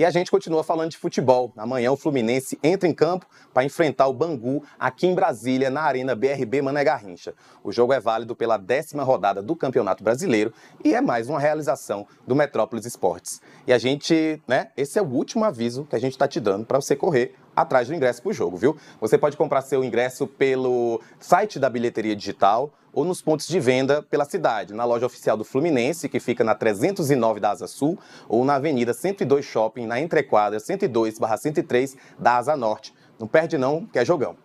E a gente continua falando de futebol. Amanhã o Fluminense entra em campo para enfrentar o Bangu aqui em Brasília, na Arena BRB Mané Garrincha. O jogo é válido pela décima rodada do Campeonato Brasileiro e é mais uma realização do Metrópolis Esportes. E a gente, né, esse é o último aviso que a gente está te dando para você correr atrás do ingresso para o jogo, viu? Você pode comprar seu ingresso pelo site da bilheteria digital ou nos pontos de venda pela cidade, na loja oficial do Fluminense, que fica na 309 da Asa Sul, ou na Avenida 102 Shopping, na entrequadra 102/103 da Asa Norte. Não perde não, que é jogão.